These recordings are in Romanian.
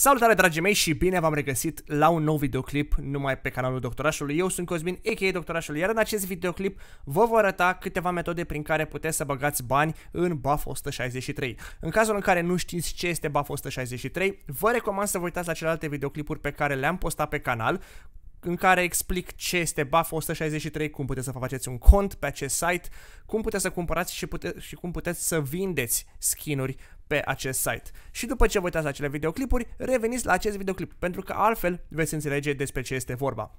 Salutare dragii mei și bine v-am regăsit la un nou videoclip numai pe canalul Doctorașului. Eu sunt Cosmin, a.k.a. Doctorașul, iar în acest videoclip vă voi arăta câteva metode prin care puteți să băgați bani în BAF 163. În cazul în care nu știți ce este BAF 163, vă recomand să vă uitați la celelalte videoclipuri pe care le-am postat pe canal în care explic ce este BAF 163, cum puteți să faceți un cont pe acest site, cum puteți să cumpărați și, pute- și cum puteți să vindeți skinuri pe acest site. Și după ce vă uitați acele videoclipuri, reveniți la acest videoclip, pentru că altfel veți înțelege despre ce este vorba.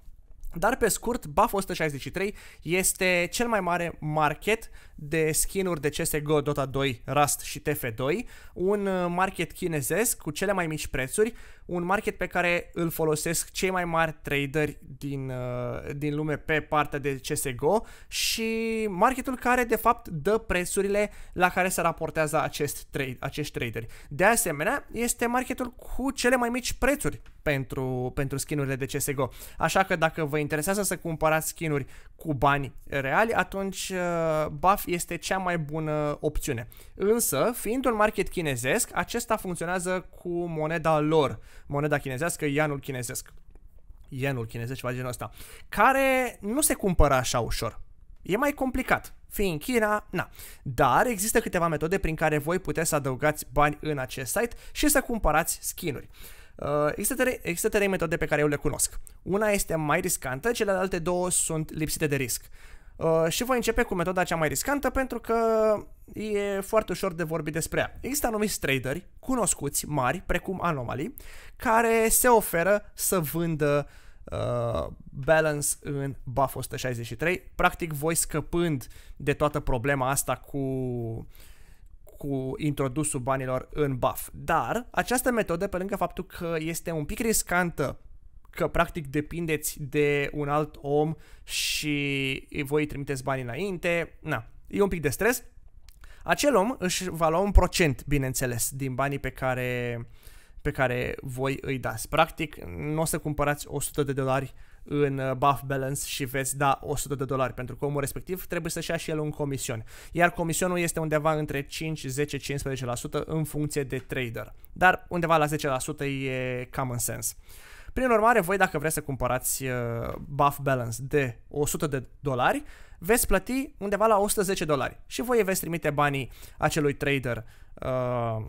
Dar pe scurt, Buff 163 este cel mai mare market de skinuri de CSGO, Dota 2, Rust și TF2, un uh, market chinezesc cu cele mai mici prețuri, un market pe care îl folosesc cei mai mari traderi din, uh, din lume pe partea de CSGO și marketul care de fapt dă prețurile la care se raportează acest trade, acești traderi. De asemenea, este marketul cu cele mai mici prețuri pentru, pentru skinurile de CSGO. Așa că dacă vă interesează să cumpărați skinuri cu bani reali, atunci uh, Buff este cea mai bună opțiune. Însă, fiind un market chinezesc, acesta funcționează cu moneda lor moneda chinezească, ianul chinezesc. Ienul chinezesc, ceva genul ăsta. Care nu se cumpără așa ușor. E mai complicat. Fiind China, na. Dar există câteva metode prin care voi puteți să adăugați bani în acest site și să cumpărați skinuri. Uh, există, trei, există trei metode pe care eu le cunosc. Una este mai riscantă, celelalte două sunt lipsite de risc. Uh, și voi începe cu metoda cea mai riscantă pentru că e foarte ușor de vorbit despre ea. Există anumiți traderi cunoscuți, mari, precum Anomaly, care se oferă să vândă uh, balance în buff 163, practic voi scăpând de toată problema asta cu cu introdusul banilor în buff. Dar această metodă, pe lângă faptul că este un pic riscantă că practic depindeți de un alt om și voi îi trimiteți bani înainte. Na, e un pic de stres. Acel om își va lua un procent, bineînțeles, din banii pe care, pe care voi îi dați. Practic, nu o să cumpărați 100 de dolari în uh, buff balance și veți da 100 de dolari pentru că omul respectiv trebuie să-și ia și el un comision. Iar comisionul este undeva între 5, 10, 15% în funcție de trader. Dar undeva la 10% e common sense. Prin urmare, voi dacă vreți să cumpărați uh, buff balance de 100 de dolari, veți plăti undeva la 110 dolari și voi veți trimite banii acelui trader uh,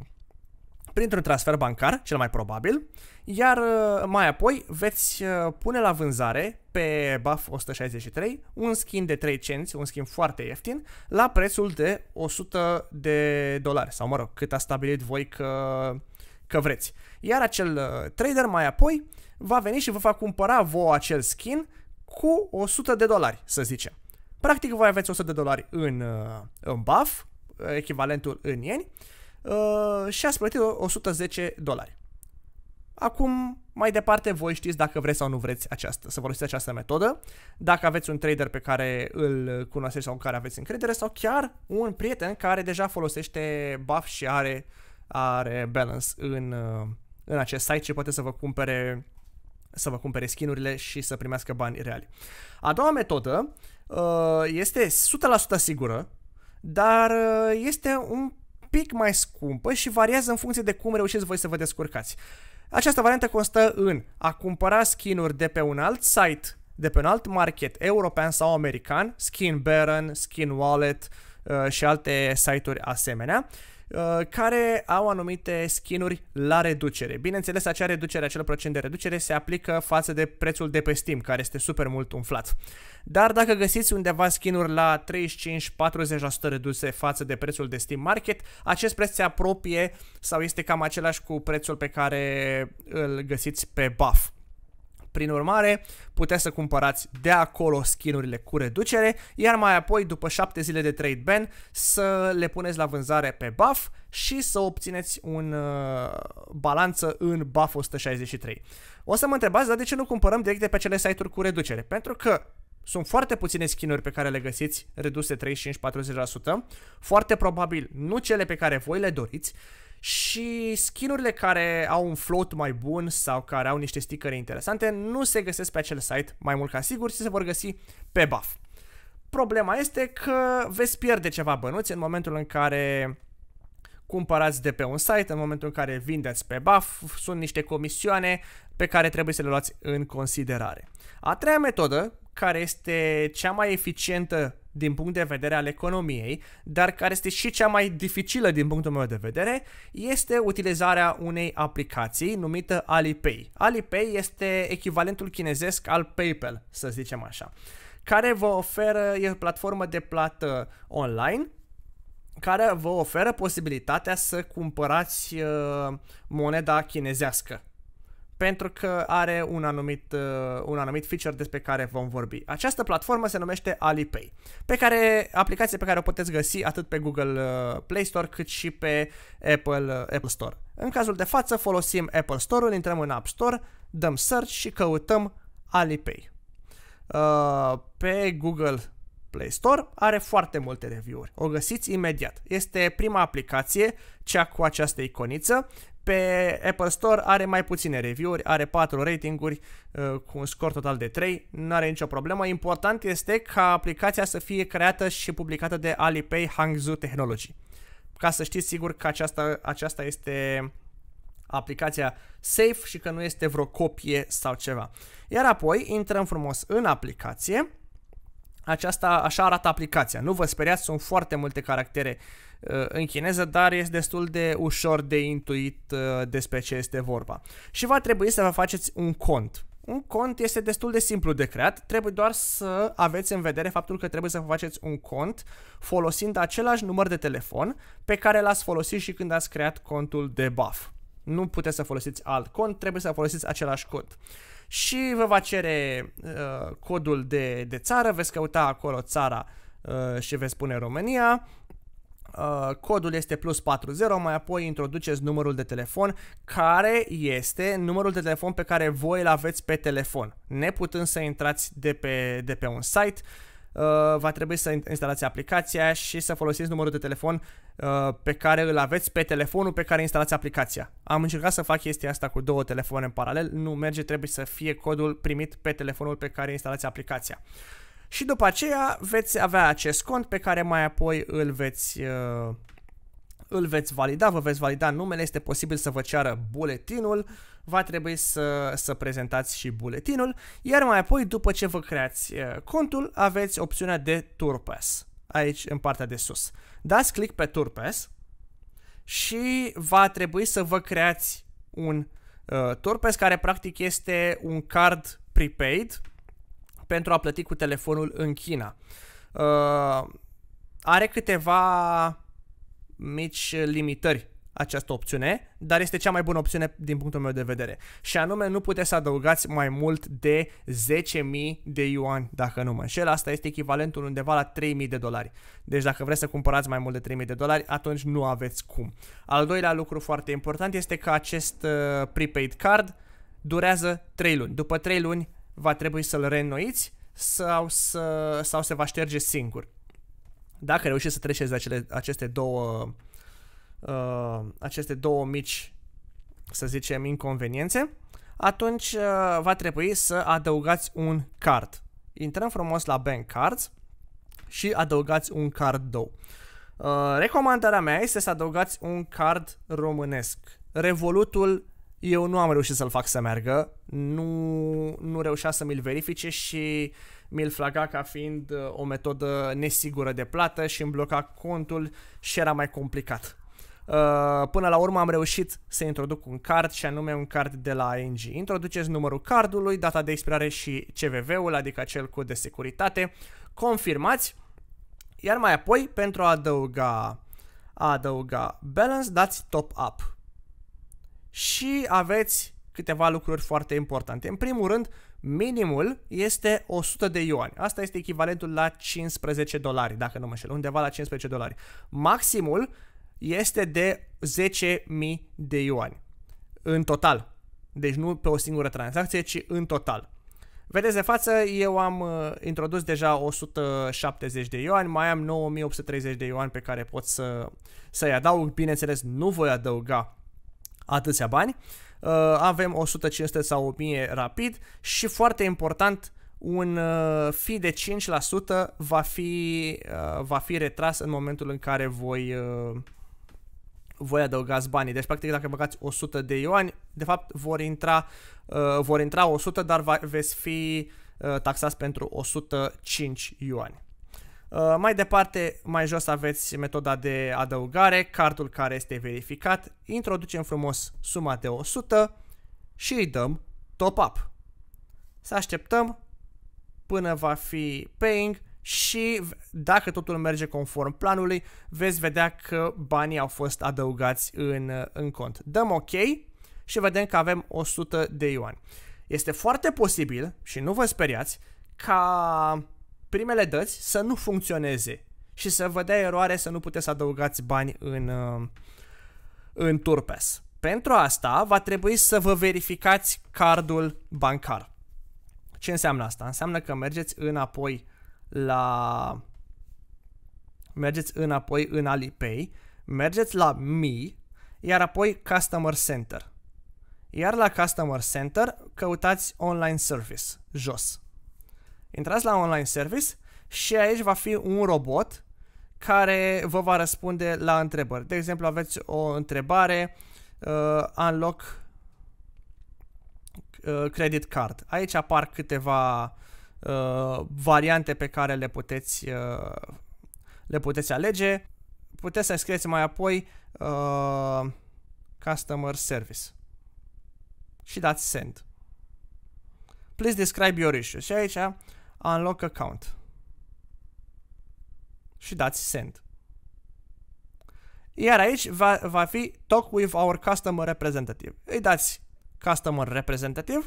printr-un transfer bancar, cel mai probabil, iar uh, mai apoi veți uh, pune la vânzare pe buff 163 un skin de 3 cenți, un skin foarte ieftin, la prețul de 100 de dolari, sau mă rog, cât a stabilit voi că, că vreți. Iar acel trader mai apoi va veni și vă va cumpăra vouă acel skin cu 100 de dolari, să zicem. Practic voi aveți 100 de dolari în, uh, în buff, uh, echivalentul în ieni, uh, și ați plătit 110 dolari. Acum, mai departe, voi știți dacă vreți sau nu vreți această, să folosiți această metodă, dacă aveți un trader pe care îl cunoașteți sau în care aveți încredere, sau chiar un prieten care deja folosește buff și are, are balance în, în acest site și poate să vă cumpere să vă cumpere skinurile și să primească bani reali. A doua metodă uh, este 100% sigură, dar uh, este un pic mai scumpă și variază în funcție de cum reușiți voi să vă descurcați. Această variantă constă în a cumpăra skinuri de pe un alt site, de pe un alt market european sau american, Skin Baron, Skin Wallet uh, și alte site-uri asemenea, Uh, care au anumite skinuri la reducere. Bineînțeles, acea reducere, acel procent de reducere se aplică față de prețul de pe Steam, care este super mult umflat. Dar dacă găsiți undeva skinuri la 35-40% reduse față de prețul de Steam Market, acest preț se apropie sau este cam același cu prețul pe care îl găsiți pe Buff. Prin urmare, puteți să cumpărați de acolo skinurile cu reducere, iar mai apoi, după 7 zile de trade ban, să le puneți la vânzare pe buff și să obțineți un uh, balanță în buff 163. O să mă întrebați, dar de ce nu cumpărăm direct de pe cele site-uri cu reducere? Pentru că sunt foarte puține skinuri pe care le găsiți reduse 35-40%, foarte probabil nu cele pe care voi le doriți și skinurile care au un float mai bun sau care au niște stickere interesante nu se găsesc pe acel site mai mult ca sigur, și se vor găsi pe buff. Problema este că veți pierde ceva bănuți în momentul în care cumpărați de pe un site, în momentul în care vindeți pe buff, sunt niște comisioane pe care trebuie să le luați în considerare. A treia metodă, care este cea mai eficientă din punct de vedere al economiei, dar care este și cea mai dificilă din punctul meu de vedere, este utilizarea unei aplicații numită Alipay. Alipay este echivalentul chinezesc al PayPal, să zicem așa, care vă oferă e o platformă de plată online care vă oferă posibilitatea să cumpărați uh, moneda chinezească pentru că are un anumit, uh, un anumit feature despre care vom vorbi. Această platformă se numește Alipay, pe care aplicație pe care o puteți găsi atât pe Google uh, Play Store cât și pe Apple, uh, Apple Store. În cazul de față folosim Apple Store-ul, intrăm în App Store, dăm search și căutăm Alipay. Uh, pe Google Play Store are foarte multe review-uri. O găsiți imediat. Este prima aplicație, cea cu această iconiță. Pe Apple Store are mai puține review-uri, are 4 ratinguri uh, cu un scor total de 3, nu are nicio problemă. Important este ca aplicația să fie creată și publicată de Alipay Hangzhou Technology. Ca să știți sigur că aceasta, aceasta este aplicația safe și că nu este vreo copie sau ceva. Iar apoi intrăm frumos în aplicație. Aceasta așa arată aplicația. Nu vă speriați, sunt foarte multe caractere uh, Uh, în chineză, dar este destul de ușor de intuit uh, despre ce este vorba. Și va trebui să vă faceți un cont. Un cont este destul de simplu de creat, trebuie doar să aveți în vedere faptul că trebuie să vă faceți un cont folosind același număr de telefon pe care l-ați folosit și când ați creat contul de buff. Nu puteți să folosiți alt cont, trebuie să folosiți același cont și vă va cere uh, codul de, de țară, veți căuta acolo țara uh, și veți pune România, Uh, codul este plus 40, mai apoi introduceți numărul de telefon, care este numărul de telefon pe care voi îl aveți pe telefon. Neputând să intrați de pe, de pe un site, uh, va trebui să instalați aplicația și să folosiți numărul de telefon uh, pe care îl aveți pe telefonul pe care instalați aplicația. Am încercat să fac chestia asta cu două telefoane în paralel, nu merge, trebuie să fie codul primit pe telefonul pe care instalați aplicația. Uh, și după aceea veți avea acest cont pe care mai apoi îl veți uh, îl veți valida, vă veți valida numele, este posibil să vă ceară buletinul, va trebui să, să prezentați și buletinul, iar mai apoi, după ce vă creați uh, contul, aveți opțiunea de Tourpass, aici în partea de sus. Dați click pe Tourpass și va trebui să vă creați un uh, Tourpass care practic este un card prepaid, pentru a plăti cu telefonul în China. Uh, are câteva mici limitări această opțiune, dar este cea mai bună opțiune din punctul meu de vedere. Și anume, nu puteți să adăugați mai mult de 10.000 de yuan, dacă nu mă înșel. Asta este echivalentul undeva la 3.000 de dolari. Deci dacă vreți să cumpărați mai mult de 3.000 de dolari, atunci nu aveți cum. Al doilea lucru foarte important este că acest uh, prepaid card durează 3 luni. După 3 luni va trebui să-l reînnoiți sau, să, sau se va șterge singur. Dacă reușiți să treceți de acele, aceste două uh, aceste două mici, să zicem, inconveniențe, atunci uh, va trebui să adăugați un card. Intrăm frumos la Bank Cards și adăugați un card dou. Uh, recomandarea mea este să adăugați un card românesc. Revolutul eu nu am reușit să-l fac să meargă, nu, nu reușea să mi-l verifice și mi-l flaga ca fiind uh, o metodă nesigură de plată și îmi bloca contul și era mai complicat. Uh, până la urmă am reușit să introduc un card și anume un card de la ING. Introduceți numărul cardului, data de expirare și CVV-ul, adică acel cod de securitate, confirmați, iar mai apoi pentru a adăuga, a adăuga balance dați top up și aveți câteva lucruri foarte importante. În primul rând, minimul este 100 de yuani. Asta este echivalentul la 15 dolari, dacă nu mă înșel, undeva la 15 dolari. Maximul este de 10.000 de yuani în total. Deci nu pe o singură tranzacție, ci în total. Vedeți de față, eu am uh, introdus deja 170 de ioani, mai am 9830 de ioani pe care pot să, să-i adaug. Bineînțeles, nu voi adăuga atâția bani. Uh, avem 100, 500 sau 1000 rapid și foarte important un uh, fi de 5% va fi, uh, va fi retras în momentul în care voi, voi adăugați banii. Deci, practic, dacă băgați 100 de ioani, de fapt, vor intra, vor intra 100, dar va, veți fi taxați pentru 105 ioani. Uh, mai departe, mai jos aveți metoda de adăugare, cardul care este verificat, introducem frumos suma de 100 și îi dăm top-up. Să așteptăm până va fi paying și dacă totul merge conform planului, veți vedea că banii au fost adăugați în, în cont. Dăm OK și vedem că avem 100 de yuan. Este foarte posibil, și nu vă speriați, ca primele dăți să nu funcționeze și să vă dea eroare să nu puteți adăugați bani în, uh, în Turpes. Pentru asta va trebui să vă verificați cardul bancar. Ce înseamnă asta? Înseamnă că mergeți înapoi la mergeți înapoi în Alipay, mergeți la Mi, iar apoi Customer Center. Iar la Customer Center căutați Online Service, jos, Intrați la online service și aici va fi un robot care vă va răspunde la întrebări. De exemplu, aveți o întrebare, uh, unlock uh, credit card. Aici apar câteva uh, variante pe care le puteți, uh, le puteți alege. Puteți să scrieți mai apoi uh, customer service și dați send. Please describe your issue. Și aici Unlock Account și dați Send. Iar aici va, va fi Talk with our Customer Representative. Îi dați Customer Representative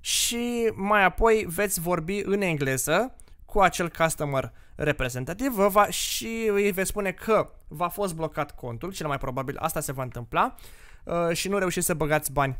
și mai apoi veți vorbi în engleză cu acel customer reprezentativ vă va, și îi veți spune că v-a fost blocat contul, cel mai probabil asta se va întâmpla uh, și nu reușiți să băgați bani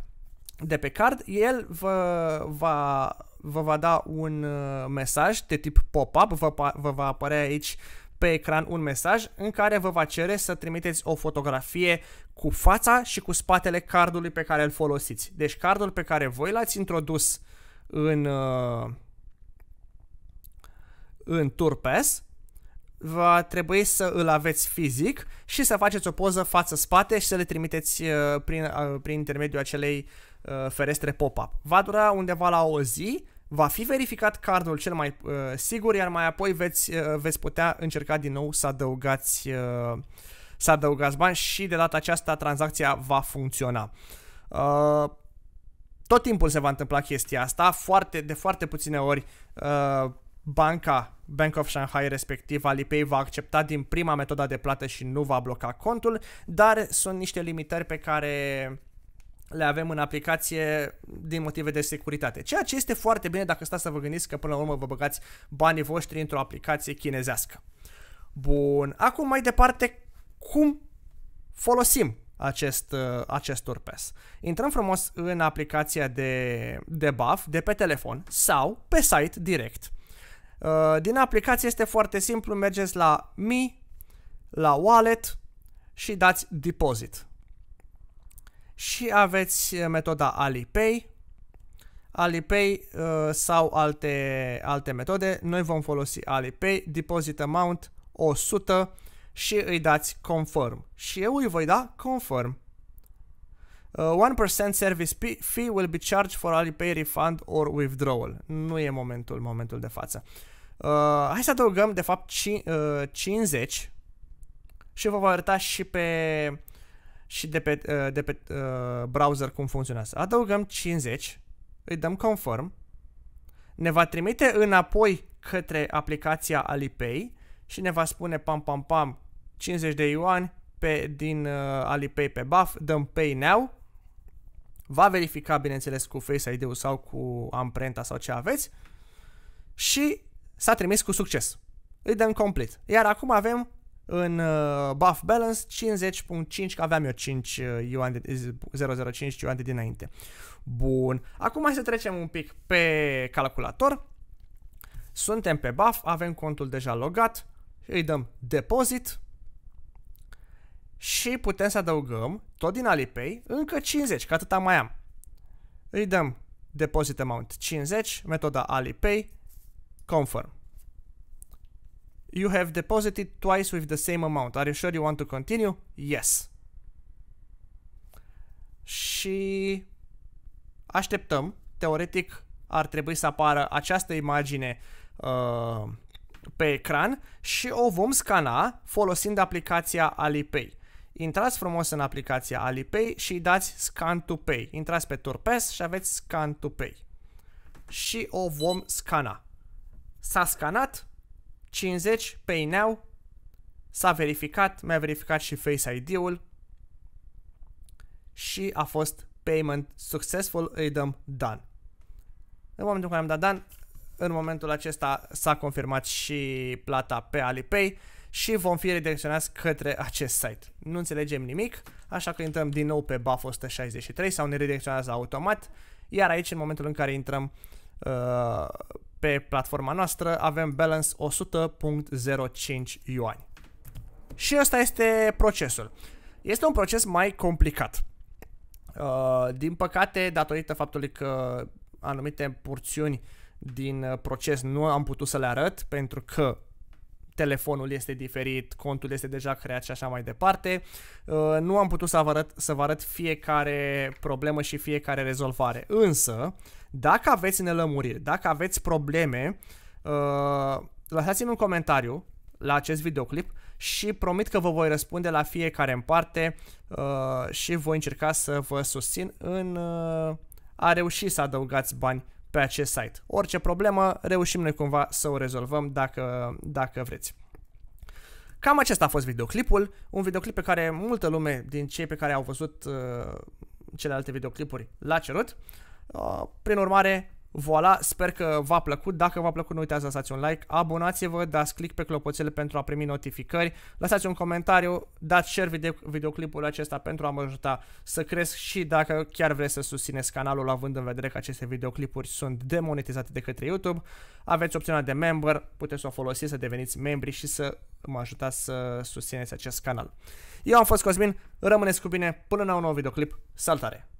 de pe card, el vă va vă va da un uh, mesaj de tip pop-up, vă, vă va apărea aici pe ecran un mesaj în care vă va cere să trimiteți o fotografie cu fața și cu spatele cardului pe care îl folosiți. Deci cardul pe care voi l-ați introdus în, uh, în TurPass va trebui să îl aveți fizic și să faceți o poză față-spate și să le trimiteți uh, prin, prin intermediul acelei ferestre pop-up. Va dura undeva la o zi va fi verificat cardul cel mai uh, sigur, iar mai apoi veți, uh, veți putea încerca din nou să adăugați, uh, să adăugați bani și de data aceasta tranzacția va funcționa. Uh, tot timpul se va întâmpla chestia asta, foarte, de foarte puține ori uh, banca Bank of Shanghai respectiv Alipay va accepta din prima metoda de plată și nu va bloca contul, dar sunt niște limitări pe care le avem în aplicație din motive de securitate. Ceea ce este foarte bine dacă stați să vă gândiți că până la urmă vă băgați banii voștri într-o aplicație chinezească. Bun, acum mai departe, cum folosim acest, uh, acest Urpes? Intrăm frumos în aplicația de, de BAF de pe telefon sau pe site direct. Uh, din aplicație este foarte simplu, mergeți la Mi, la Wallet și dați Deposit și aveți uh, metoda Alipay, Alipay uh, sau alte, alte metode. Noi vom folosi Alipay, deposit amount 100 și îi dați confirm. Și eu îi voi da confirm. Uh, 1% service fee will be charged for Alipay refund or withdrawal. Nu e momentul, momentul de față. Uh, hai să adăugăm, de fapt, ci, uh, 50 și vă voi arăta și pe și de pe, uh, de pe uh, browser cum funcționează. Adăugăm 50, îi dăm confirm, ne va trimite înapoi către aplicația Alipay și ne va spune pam pam pam 50 de ioani pe, din uh, Alipay pe BAF, dăm Pay Now, va verifica bineînțeles cu Face ID-ul sau cu amprenta sau ce aveți și s-a trimis cu succes. Îi dăm complet. Iar acum avem în uh, buff balance 50.5, că aveam eu 5 yuan uh, de, 005 yuan de dinainte. Bun, acum hai să trecem un pic pe calculator. Suntem pe buff, avem contul deja logat, îi dăm deposit și putem să adăugăm, tot din Alipay, încă 50, că atâta mai am. Îi dăm deposit amount 50, metoda Alipay, confirm. You have deposited twice with the same amount. Are you sure you want to continue? Yes. Și așteptăm. Teoretic ar trebui să apară această imagine uh, pe ecran și o vom scana folosind aplicația Alipay. Intrați frumos în aplicația Alipay și dați Scan to Pay. Intrați pe Turpes și aveți Scan to Pay. Și o vom scana. S-a scanat, 50 pay now s-a verificat, mi-a verificat și Face ID-ul și a fost payment successful, îi dăm done. În momentul în care am dat done, în momentul acesta s-a confirmat și plata pe Alipay și vom fi redirecționați către acest site. Nu înțelegem nimic, așa că intrăm din nou pe BAF 163 sau ne redirecționează automat, iar aici în momentul în care intrăm uh, pe platforma noastră avem balance 100.05 yuan. Și ăsta este procesul. Este un proces mai complicat. Uh, din păcate, datorită faptului că anumite porțiuni din uh, proces nu am putut să le arăt pentru că telefonul este diferit, contul este deja creat și așa mai departe. Uh, nu am putut să, arăt, să vă arăt fiecare problemă și fiecare rezolvare. Însă, dacă aveți nelămuriri, dacă aveți probleme, uh, lăsați-mi un comentariu la acest videoclip și promit că vă voi răspunde la fiecare în parte uh, și voi încerca să vă susțin în a reuși să adăugați bani pe acest site. Orice problemă reușim noi cumva să o rezolvăm dacă, dacă vreți. Cam acesta a fost videoclipul, un videoclip pe care multă lume din cei pe care au văzut uh, celelalte videoclipuri l-a cerut. Uh, prin urmare, Voilà, sper că v-a plăcut. Dacă v-a plăcut, nu uitați să lăsați un like, abonați-vă, dați click pe clopoțel pentru a primi notificări, lăsați un comentariu, dați share video videoclipul acesta pentru a mă ajuta să cresc și dacă chiar vreți să susțineți canalul având în vedere că aceste videoclipuri sunt demonetizate de către YouTube, aveți opțiunea de member, puteți să o folosiți, să deveniți membri și să mă ajutați să susțineți acest canal. Eu am fost Cosmin, rămâneți cu bine până la un nou videoclip, salutare!